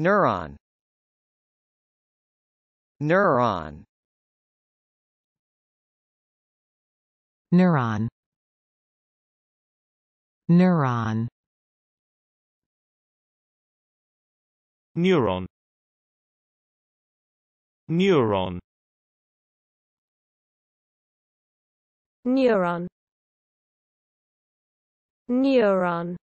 Neuron Neuron Neuron Neuron Neuron Neuron Neuron Neuron